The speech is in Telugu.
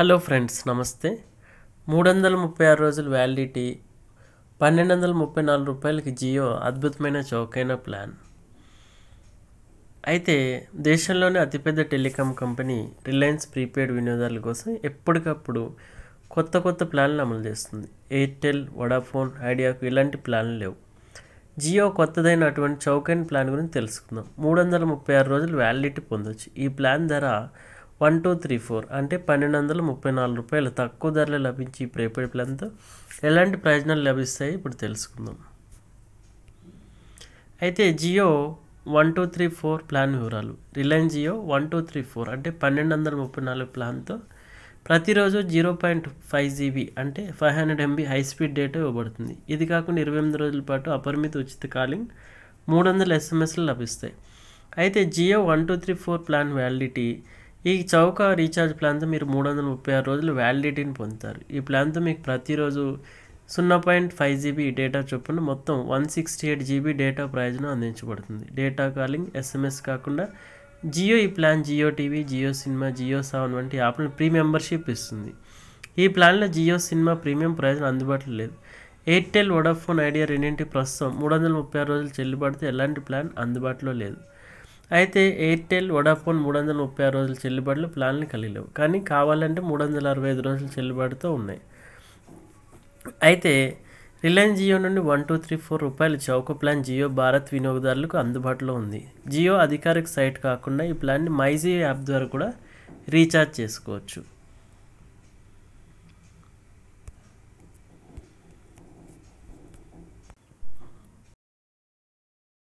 హలో ఫ్రెండ్స్ నమస్తే మూడు వందల ముప్పై ఆరు రోజుల వ్యాలిడిటీ పన్నెండు వందల ముప్పై నాలుగు రూపాయలకి జియో అద్భుతమైన చౌకైన ప్లాన్ అయితే దేశంలోనే అతిపెద్ద టెలికాం కంపెనీ రిలయన్స్ ప్రీపెయిడ్ వినియోగదారుల కోసం ఎప్పటికప్పుడు కొత్త కొత్త ప్లాన్లు అమలు చేస్తుంది ఎయిర్టెల్ వడాఫోన్ ఐడియాకు ఇలాంటి ప్లాన్లు లేవు జియో కొత్తదైన అటువంటి చౌకైన ప్లాన్ గురించి తెలుసుకుందాం మూడు వందల ముప్పై ఆరు రోజులు వ్యాలిడిటీ పొందొచ్చు ఈ ప్లాన్ ధర వన్ టూ త్రీ ఫోర్ అంటే పన్నెండు వందల ముప్పై నాలుగు రూపాయలు తక్కువ ధరలో లభించి ఈ ప్రీపెయిడ్ ప్లాన్తో ఎలాంటి ప్రయోజనాలు లభిస్తాయి ఇప్పుడు తెలుసుకుందాం అయితే Jio one two three four plan వివరాలు Reliance Jio one two three four అంటే పన్నెండు వందల ముప్పై నాలుగు ప్లాన్తో ప్రతిరోజు జీరో పాయింట్ ఫైవ్ జీబీ అంటే five hundred MB high speed data ఇవ్వబడుతుంది ఇది కాకుండా ఇరవై ఎనిమిది రోజుల పాటు అపరిమిత ఉచిత కాలింగ్ మూడు వందల ఎస్ఎంఎస్లు లభిస్తాయి అయితే Jio one two three four plan validity ఈ చౌక రీఛార్జ్ ప్లాన్తో మీరు మూడు వందల ముప్పై ఆరు రోజులు వ్యాలిడిటీని పొందుతారు ఈ ప్లాన్తో మీకు ప్రతిరోజు సున్నా పాయింట్ ఫైవ్ జీబీ డేటా చొప్పున మొత్తం one sixty eight GB data ప్రయోజనం అందించబడుతుంది డేటా కాలింగ్ ఎస్ఎంఎస్ కాకుండా జియో ఈ plan Jio TV Jio cinema Jio seven వంటి యాప్లను ప్రీ మెంబర్షిప్ ఇస్తుంది ఈ ప్లాన్లో జియో సినిమా ప్రీమియం ప్రయోజనం అందుబాటులో లేదు ఎయిర్టెల్ వొడాఫోన్ ఐడియా రెండింటి ప్రస్తుతం మూడు వందల ముప్పై ఆరు రోజులు చెల్లుబడితే ఎలాంటి ప్లాన్ అందుబాటులో లేదు అయితే ఎయిర్టెల్ వడాఫోన్ మూడు వందల ముప్పై ఆరు రోజుల చెల్లుబాట్లు ప్లాన్లు కలిగి లేవు కానీ కావాలంటే మూడు వందల అరవై ఐదు రోజులు చెల్లుబాటుతో ఉన్నాయి అయితే రిలయన్స్ జియో నుండి వన్ టూ త్రీ ఫోర్ రూపాయలు చౌక ప్లాన్ జియో భారత్ వినియోగదారులకు అందుబాటులో ఉంది జియో అధికారిక సైట్ కాకుండా ఈ ప్లాన్ని మైజియో యాప్ ద్వారా కూడా రీఛార్జ్ చేసుకోవచ్చు